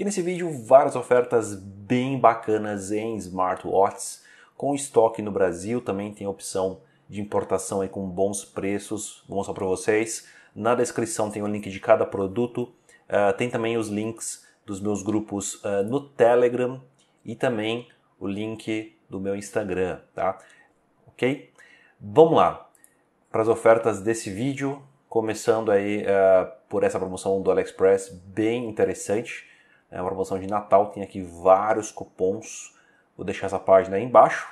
E nesse vídeo, várias ofertas bem bacanas em smartwatches, com estoque no Brasil, também tem opção de importação aí com bons preços, vou mostrar para vocês. Na descrição tem o link de cada produto, uh, tem também os links dos meus grupos uh, no Telegram e também o link do meu Instagram, tá? Ok? Vamos lá para as ofertas desse vídeo, começando aí uh, por essa promoção do AliExpress bem interessante. É uma promoção de Natal, tem aqui vários cupons. Vou deixar essa página aí embaixo.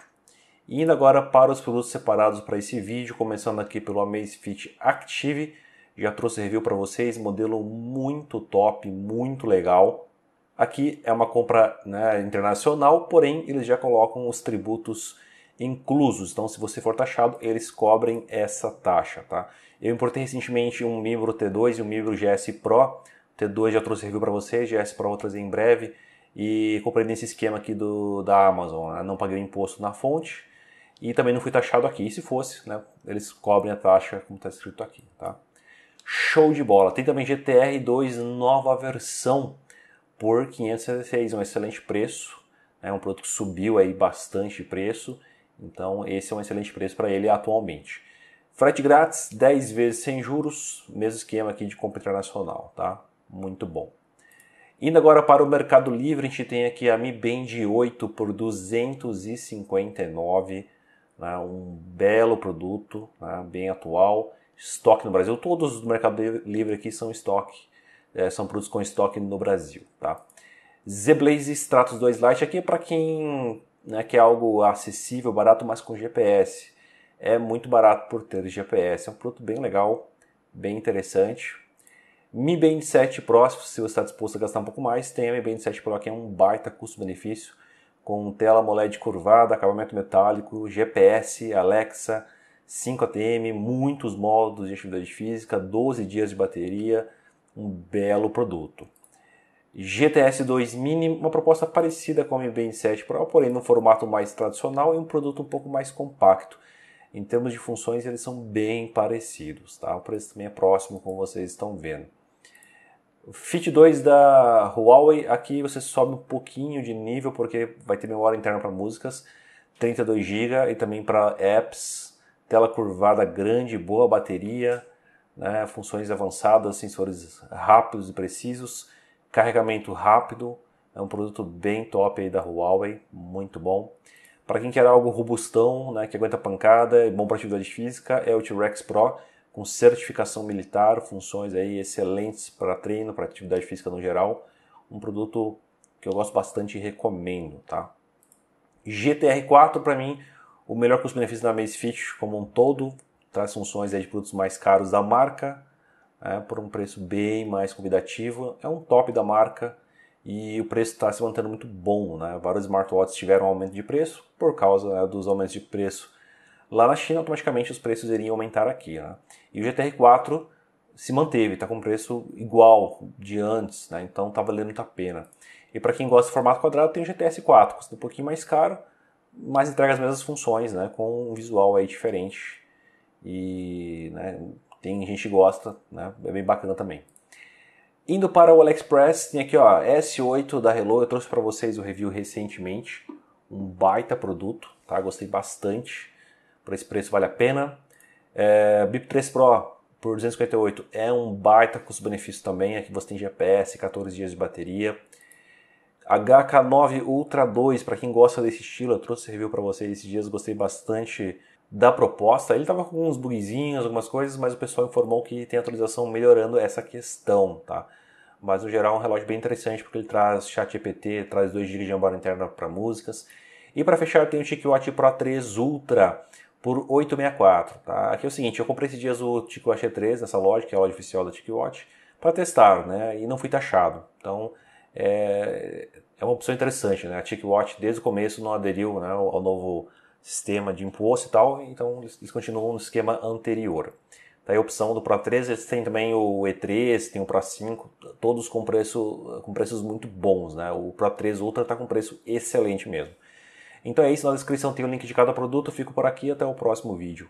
E indo agora para os produtos separados para esse vídeo, começando aqui pelo Amazfit Active. Já trouxe review para vocês, modelo muito top, muito legal. Aqui é uma compra né, internacional, porém eles já colocam os tributos inclusos. Então, se você for taxado, eles cobrem essa taxa, tá? Eu importei recentemente um Mibro T2 e um Mibro GS Pro T2 já trouxe review para vocês, GS Pro vou trazer em breve. E comprei nesse esquema aqui do, da Amazon. Né? Não paguei o imposto na fonte e também não fui taxado aqui. E se fosse, né, eles cobrem a taxa como está escrito aqui. Tá? Show de bola! Tem também GTR 2 nova versão por 566, um excelente preço. É né? um produto que subiu aí bastante preço. Então esse é um excelente preço para ele atualmente. Frete grátis, 10 vezes sem juros, mesmo esquema aqui de compra internacional, tá? muito bom. Indo agora para o Mercado Livre, a gente tem aqui a Mi Band 8 por 259, né? um belo produto, né? bem atual, estoque no Brasil. Todos do Mercado Livre aqui são estoque, é, são produtos com estoque no Brasil, tá? Z-Blaze Stratos 2 Lite aqui é para quem né, quer algo acessível, barato, mas com GPS. É muito barato por ter GPS, é um produto bem legal, bem interessante, Mi Band 7 Pro, se você está disposto a gastar um pouco mais, tem a Mi Band 7 Pro, que é um baita custo-benefício, com tela AMOLED curvada, acabamento metálico, GPS, Alexa, 5 ATM, muitos modos de atividade física, 12 dias de bateria, um belo produto. GTS 2 Mini, uma proposta parecida com a Mi Band 7 Pro, porém num formato mais tradicional e um produto um pouco mais compacto. Em termos de funções, eles são bem parecidos, tá? O preço também é próximo, como vocês estão vendo. Fit 2 da Huawei, aqui você sobe um pouquinho de nível porque vai ter memória interna para músicas, 32 GB e também para apps, tela curvada grande, boa bateria, né, funções avançadas, sensores rápidos e precisos, carregamento rápido, é um produto bem top aí da Huawei, muito bom. Para quem quer algo robustão, né, que aguenta pancada, é bom para atividade física, é o T-Rex Pro com certificação militar, funções aí excelentes para treino, para atividade física no geral. Um produto que eu gosto bastante e recomendo, tá? GTR4 para mim, o melhor custo-benefício da Mace Fit como um todo, traz funções aí de produtos mais caros da marca, é, por um preço bem mais convidativo. É um top da marca e o preço está se mantendo muito bom. Né? Vários smartwatches tiveram aumento de preço por causa né, dos aumentos de preço lá na China automaticamente os preços iriam aumentar aqui. Né? E o GTR 4 se manteve, está com preço igual de antes, né? então está valendo muito a pena. E para quem gosta de formato quadrado, tem o GTS 4, custa um pouquinho mais caro, mas entrega as mesmas funções, né? com um visual aí diferente. E né? tem gente que gosta, né? é bem bacana também. Indo para o AliExpress, tem aqui ó, S8 da Hello, eu trouxe para vocês o review recentemente, um baita produto, tá? Gostei bastante por esse preço vale a pena. É, BIP 3 Pro por 258 é um baita custo-benefício também. Aqui você tem GPS, 14 dias de bateria. HK9 Ultra 2, para quem gosta desse estilo, eu trouxe review para vocês esses dias, gostei bastante da proposta. Ele estava com alguns bugzinhos, algumas coisas, mas o pessoal informou que tem atualização melhorando essa questão, tá? Mas no geral é um relógio bem interessante porque ele traz chat EPT, traz 2 GB de memória interna para músicas. E para fechar, tem o TicWatch Pro 3 Ultra, por 864, tá? Aqui é o seguinte, eu comprei esses dias o TicWatch E3 nessa loja, que é a loja oficial da TicWatch, para testar, né? E não fui taxado. Então, é, é uma opção interessante, né? A TicWatch, desde o começo não aderiu né, ao novo sistema de imposto e tal, então eles continuam no esquema anterior. Daí tá a opção do Pro 3, eles têm também o E3, tem o Pro 5, todos com, preço, com preços muito bons, né? O Pro 3 Ultra está com preço excelente mesmo. Então é isso, na descrição tem o link de cada produto, fico por aqui, até o próximo vídeo.